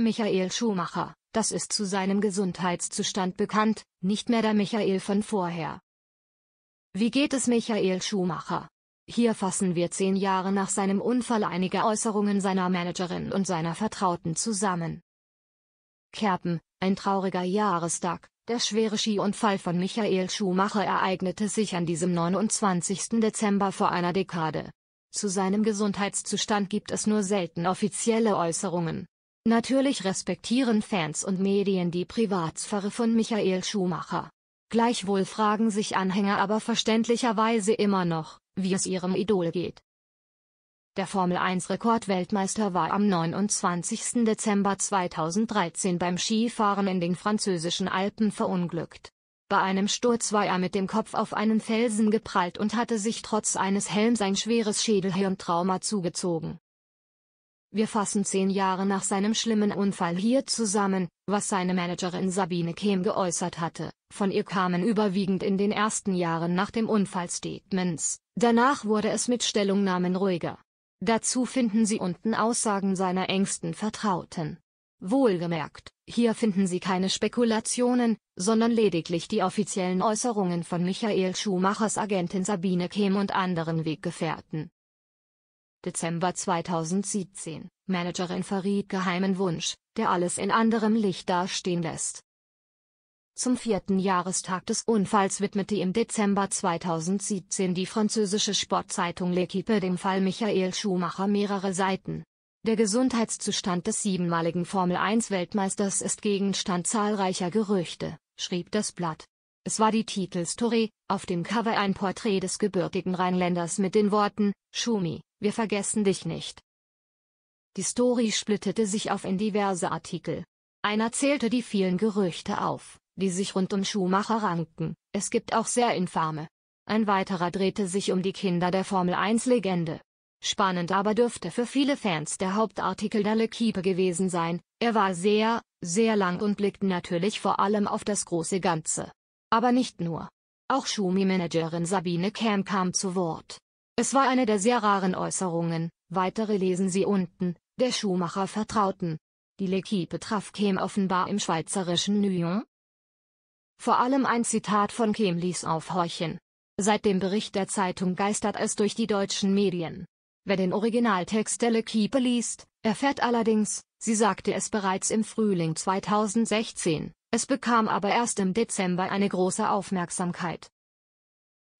Michael Schumacher, das ist zu seinem Gesundheitszustand bekannt, nicht mehr der Michael von vorher. Wie geht es Michael Schumacher? Hier fassen wir zehn Jahre nach seinem Unfall einige Äußerungen seiner Managerin und seiner Vertrauten zusammen. Kerpen, ein trauriger Jahrestag, der schwere Skiunfall von Michael Schumacher ereignete sich an diesem 29. Dezember vor einer Dekade. Zu seinem Gesundheitszustand gibt es nur selten offizielle Äußerungen, Natürlich respektieren Fans und Medien die Privatsphäre von Michael Schumacher. Gleichwohl fragen sich Anhänger aber verständlicherweise immer noch, wie es ihrem Idol geht. Der Formel-1-Rekordweltmeister war am 29. Dezember 2013 beim Skifahren in den französischen Alpen verunglückt. Bei einem Sturz war er mit dem Kopf auf einen Felsen geprallt und hatte sich trotz eines Helms ein schweres Schädelhirntrauma zugezogen. Wir fassen zehn Jahre nach seinem schlimmen Unfall hier zusammen, was seine Managerin Sabine Kehm geäußert hatte. Von ihr kamen überwiegend in den ersten Jahren nach dem Unfall Statements, danach wurde es mit Stellungnahmen ruhiger. Dazu finden Sie unten Aussagen seiner engsten Vertrauten. Wohlgemerkt, hier finden Sie keine Spekulationen, sondern lediglich die offiziellen Äußerungen von Michael Schumachers Agentin Sabine Kehm und anderen Weggefährten. Dezember 2017, Managerin verriet geheimen Wunsch, der alles in anderem Licht dastehen lässt. Zum vierten Jahrestag des Unfalls widmete im Dezember 2017 die französische Sportzeitung L'Equipe dem Fall Michael Schumacher mehrere Seiten. Der Gesundheitszustand des siebenmaligen Formel-1-Weltmeisters ist Gegenstand zahlreicher Gerüchte, schrieb das Blatt. Es war die Titelstory, auf dem Cover ein Porträt des gebürtigen Rheinländers mit den Worten, Schumi, wir vergessen dich nicht. Die Story splittete sich auf in diverse Artikel. Einer zählte die vielen Gerüchte auf, die sich rund um Schuhmacher ranken, es gibt auch sehr infame. Ein weiterer drehte sich um die Kinder der Formel 1-Legende. Spannend aber dürfte für viele Fans der Hauptartikel der L'Equipe gewesen sein, er war sehr, sehr lang und blickte natürlich vor allem auf das große Ganze. Aber nicht nur. Auch Schumi-Managerin Sabine Kern kam zu Wort. Es war eine der sehr raren Äußerungen, weitere lesen Sie unten, der Schuhmacher vertrauten. Die L'Equipe traf Kem offenbar im schweizerischen Nyon. Vor allem ein Zitat von Kem ließ aufhorchen. Seit dem Bericht der Zeitung geistert es durch die deutschen Medien. Wer den Originaltext der L'Equipe liest, erfährt allerdings, sie sagte es bereits im Frühling 2016, es bekam aber erst im Dezember eine große Aufmerksamkeit.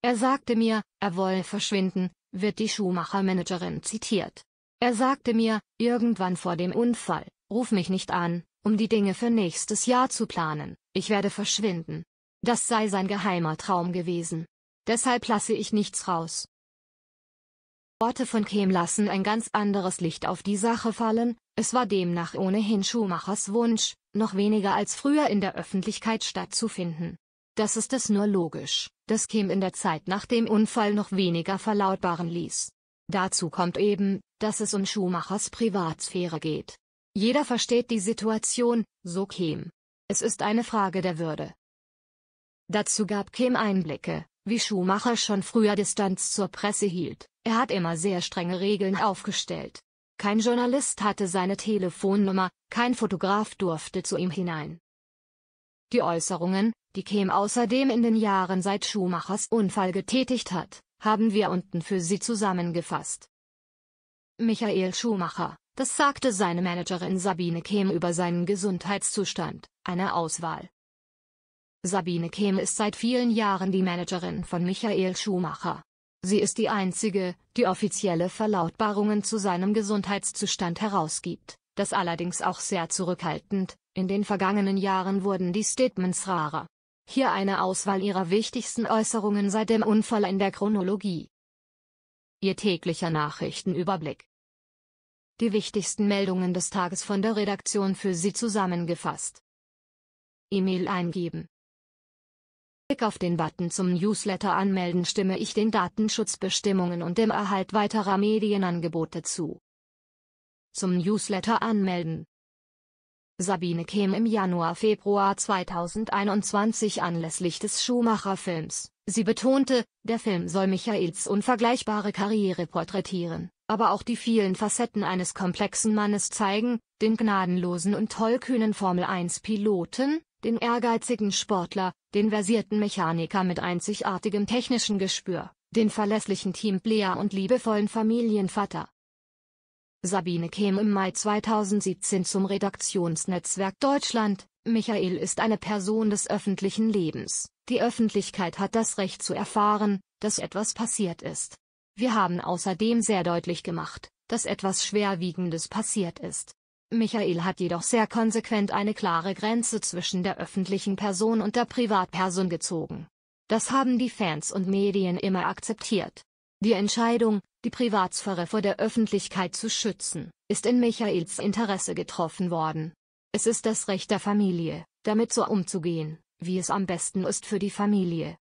Er sagte mir, er wolle verschwinden, wird die Schuhmacher-Managerin zitiert. Er sagte mir, irgendwann vor dem Unfall, ruf mich nicht an, um die Dinge für nächstes Jahr zu planen, ich werde verschwinden. Das sei sein geheimer Traum gewesen. Deshalb lasse ich nichts raus. Worte von Kem lassen ein ganz anderes Licht auf die Sache fallen, es war demnach ohnehin Schumachers Wunsch, noch weniger als früher in der Öffentlichkeit stattzufinden. Das ist es nur logisch, dass Kim in der Zeit nach dem Unfall noch weniger verlautbaren ließ. Dazu kommt eben, dass es um Schumachers Privatsphäre geht. Jeder versteht die Situation, so Kem. Es ist eine Frage der Würde. Dazu gab Kem Einblicke, wie Schumacher schon früher Distanz zur Presse hielt, er hat immer sehr strenge Regeln aufgestellt. Kein Journalist hatte seine Telefonnummer, kein Fotograf durfte zu ihm hinein. Die Äußerungen, die Kem außerdem in den Jahren seit Schumachers Unfall getätigt hat, haben wir unten für Sie zusammengefasst. Michael Schumacher, das sagte seine Managerin Sabine Kem über seinen Gesundheitszustand, eine Auswahl. Sabine Kem ist seit vielen Jahren die Managerin von Michael Schumacher. Sie ist die einzige, die offizielle Verlautbarungen zu seinem Gesundheitszustand herausgibt, das allerdings auch sehr zurückhaltend, in den vergangenen Jahren wurden die Statements rarer. Hier eine Auswahl ihrer wichtigsten Äußerungen seit dem Unfall in der Chronologie. Ihr täglicher Nachrichtenüberblick. Die wichtigsten Meldungen des Tages von der Redaktion für Sie zusammengefasst. E-Mail eingeben. Klick auf den Button zum Newsletter anmelden stimme ich den Datenschutzbestimmungen und dem Erhalt weiterer Medienangebote zu. Zum Newsletter anmelden. Sabine Kehm im Januar-Februar 2021 anlässlich des Schumacher-Films. Sie betonte, der Film soll Michaels unvergleichbare Karriere porträtieren, aber auch die vielen Facetten eines komplexen Mannes zeigen, den gnadenlosen und tollkühnen Formel-1-Piloten, den ehrgeizigen Sportler, den versierten Mechaniker mit einzigartigem technischen Gespür, den verlässlichen Teamplayer und liebevollen Familienvater. Sabine Kehm im Mai 2017 zum Redaktionsnetzwerk Deutschland. Michael ist eine Person des öffentlichen Lebens. Die Öffentlichkeit hat das Recht zu erfahren, dass etwas passiert ist. Wir haben außerdem sehr deutlich gemacht, dass etwas Schwerwiegendes passiert ist. Michael hat jedoch sehr konsequent eine klare Grenze zwischen der öffentlichen Person und der Privatperson gezogen. Das haben die Fans und Medien immer akzeptiert. Die Entscheidung, die Privatsphäre vor der Öffentlichkeit zu schützen, ist in Michaels Interesse getroffen worden. Es ist das Recht der Familie, damit so umzugehen, wie es am besten ist für die Familie.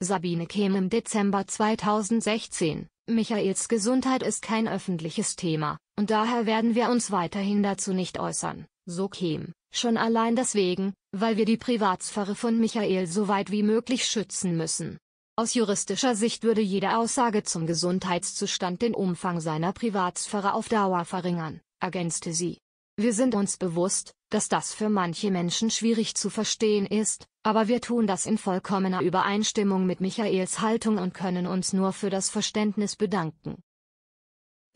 Sabine Kehm im Dezember 2016, Michaels Gesundheit ist kein öffentliches Thema, und daher werden wir uns weiterhin dazu nicht äußern, so Kehm, schon allein deswegen, weil wir die Privatsphäre von Michael so weit wie möglich schützen müssen. Aus juristischer Sicht würde jede Aussage zum Gesundheitszustand den Umfang seiner Privatsphäre auf Dauer verringern, ergänzte sie. Wir sind uns bewusst, dass das für manche Menschen schwierig zu verstehen ist, aber wir tun das in vollkommener Übereinstimmung mit Michaels Haltung und können uns nur für das Verständnis bedanken.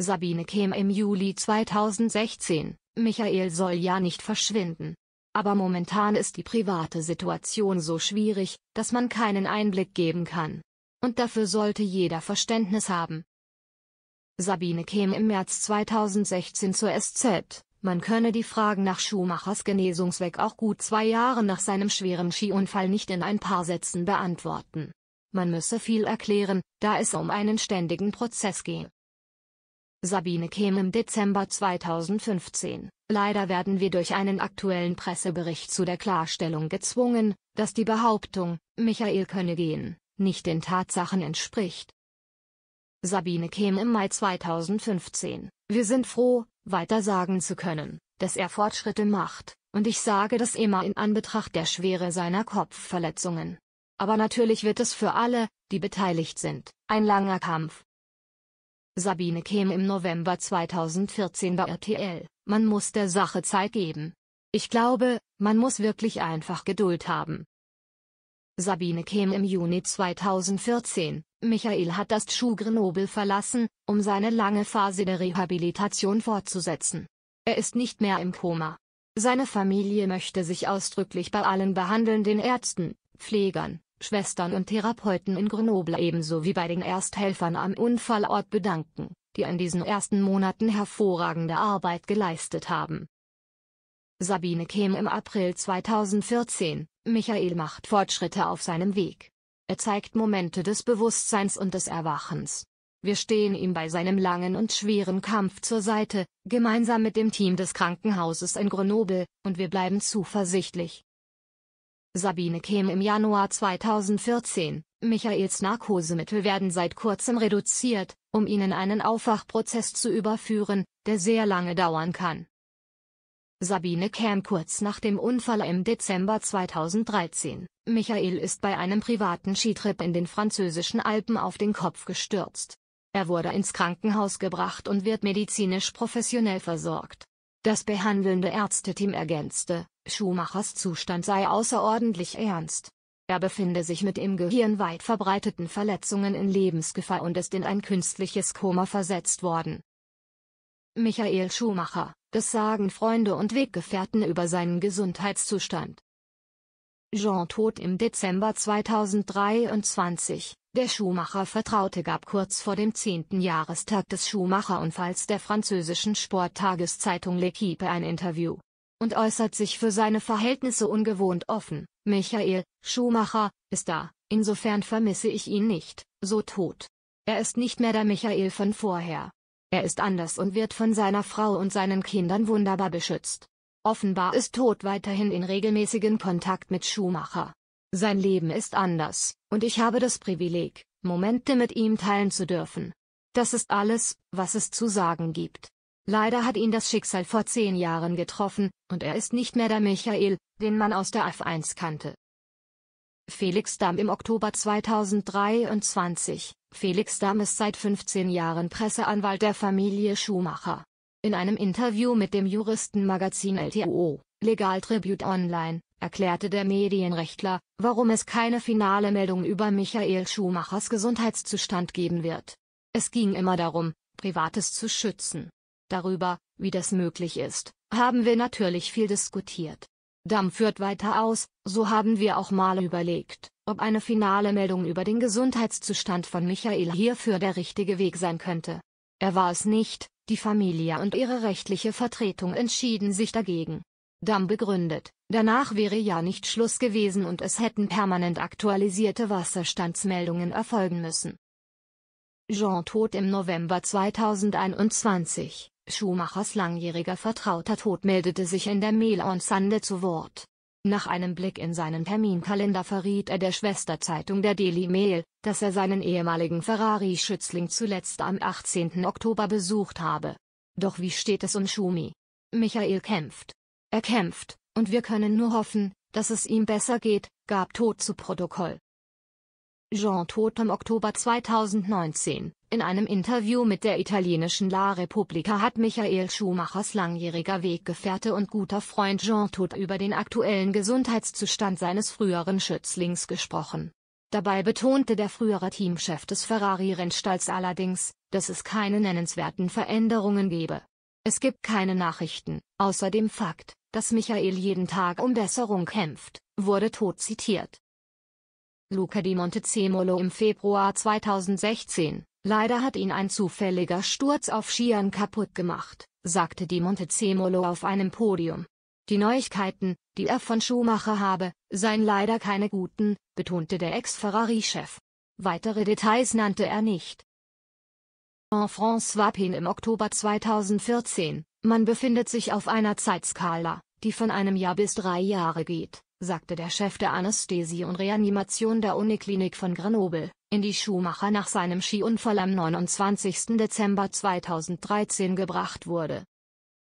Sabine Kehm im Juli 2016, Michael soll ja nicht verschwinden aber momentan ist die private Situation so schwierig, dass man keinen Einblick geben kann. Und dafür sollte jeder Verständnis haben. Sabine käme im März 2016 zur SZ, man könne die Fragen nach Schumachers Genesungsweg auch gut zwei Jahre nach seinem schweren Skiunfall nicht in ein paar Sätzen beantworten. Man müsse viel erklären, da es um einen ständigen Prozess gehe. Sabine Kehm im Dezember 2015. Leider werden wir durch einen aktuellen Pressebericht zu der Klarstellung gezwungen, dass die Behauptung, Michael könne gehen, nicht den Tatsachen entspricht. Sabine Kehm im Mai 2015. Wir sind froh, weiter sagen zu können, dass er Fortschritte macht, und ich sage das immer in Anbetracht der Schwere seiner Kopfverletzungen. Aber natürlich wird es für alle, die beteiligt sind, ein langer Kampf, Sabine käme im November 2014 bei RTL, man muss der Sache Zeit geben. Ich glaube, man muss wirklich einfach Geduld haben. Sabine käme im Juni 2014, Michael hat das Schuh Grenoble verlassen, um seine lange Phase der Rehabilitation fortzusetzen. Er ist nicht mehr im Koma. Seine Familie möchte sich ausdrücklich bei allen behandelnden Ärzten, Pflegern, Schwestern und Therapeuten in Grenoble ebenso wie bei den Ersthelfern am Unfallort bedanken, die in diesen ersten Monaten hervorragende Arbeit geleistet haben. Sabine Kehm im April 2014, Michael macht Fortschritte auf seinem Weg. Er zeigt Momente des Bewusstseins und des Erwachens. Wir stehen ihm bei seinem langen und schweren Kampf zur Seite, gemeinsam mit dem Team des Krankenhauses in Grenoble, und wir bleiben zuversichtlich, Sabine Kehm im Januar 2014, Michaels Narkosemittel werden seit kurzem reduziert, um ihnen einen Aufwachprozess zu überführen, der sehr lange dauern kann. Sabine Kehm kurz nach dem Unfall im Dezember 2013, Michael ist bei einem privaten Skitrip in den französischen Alpen auf den Kopf gestürzt. Er wurde ins Krankenhaus gebracht und wird medizinisch professionell versorgt. Das behandelnde Ärzteteam ergänzte, Schumachers Zustand sei außerordentlich ernst. Er befinde sich mit im Gehirn weit verbreiteten Verletzungen in Lebensgefahr und ist in ein künstliches Koma versetzt worden. Michael Schumacher, das sagen Freunde und Weggefährten über seinen Gesundheitszustand. Jean Tod im Dezember 2023. Der Schuhmacher Vertraute gab kurz vor dem 10. Jahrestag des Schuhmacherunfalls der französischen Sporttageszeitung L'Equipe ein Interview und äußert sich für seine Verhältnisse ungewohnt offen. Michael Schumacher ist da, insofern vermisse ich ihn nicht, so tot. Er ist nicht mehr der Michael von vorher. Er ist anders und wird von seiner Frau und seinen Kindern wunderbar beschützt. Offenbar ist Tod weiterhin in regelmäßigen Kontakt mit Schumacher. Sein Leben ist anders, und ich habe das Privileg, Momente mit ihm teilen zu dürfen. Das ist alles, was es zu sagen gibt. Leider hat ihn das Schicksal vor zehn Jahren getroffen, und er ist nicht mehr der Michael, den man aus der F1 kannte. Felix Damm im Oktober 2023 Felix Damm ist seit 15 Jahren Presseanwalt der Familie Schumacher. In einem Interview mit dem Juristenmagazin LTO, Legal Tribute Online, erklärte der Medienrechtler, warum es keine finale Meldung über Michael Schumachers Gesundheitszustand geben wird. Es ging immer darum, Privates zu schützen. Darüber, wie das möglich ist, haben wir natürlich viel diskutiert. Damm führt weiter aus, so haben wir auch mal überlegt, ob eine finale Meldung über den Gesundheitszustand von Michael hierfür der richtige Weg sein könnte. Er war es nicht, die Familie und ihre rechtliche Vertretung entschieden sich dagegen. Damm begründet, danach wäre ja nicht Schluss gewesen und es hätten permanent aktualisierte Wasserstandsmeldungen erfolgen müssen. Jean Tod im November 2021, Schumachers langjähriger Vertrauter Tod meldete sich in der Mail on Sunday zu Wort. Nach einem Blick in seinen Terminkalender verriet er der Schwesterzeitung der Daily Mail, dass er seinen ehemaligen Ferrari-Schützling zuletzt am 18. Oktober besucht habe. Doch wie steht es um Schumi? Michael kämpft. Er kämpft, und wir können nur hoffen, dass es ihm besser geht, gab Tod zu Protokoll. Jean Todt im Oktober 2019. In einem Interview mit der italienischen La Repubblica hat Michael Schumachers langjähriger Weggefährte und guter Freund Jean Todt über den aktuellen Gesundheitszustand seines früheren Schützlings gesprochen. Dabei betonte der frühere Teamchef des Ferrari-Rennstalls allerdings, dass es keine nennenswerten Veränderungen gebe. Es gibt keine Nachrichten, außer dem Fakt, dass Michael jeden Tag um Besserung kämpft, wurde Todt zitiert. Luca di Montezemolo im Februar 2016. Leider hat ihn ein zufälliger Sturz auf Skiern kaputt gemacht, sagte di Montezemolo auf einem Podium. Die Neuigkeiten, die er von Schumacher habe, seien leider keine guten, betonte der Ex-Ferrari-Chef. Weitere Details nannte er nicht. En France Wappin im Oktober 2014. Man befindet sich auf einer Zeitskala, die von einem Jahr bis drei Jahre geht sagte der Chef der Anästhesie und Reanimation der Uniklinik von Grenoble, in die Schumacher nach seinem Skiunfall am 29. Dezember 2013 gebracht wurde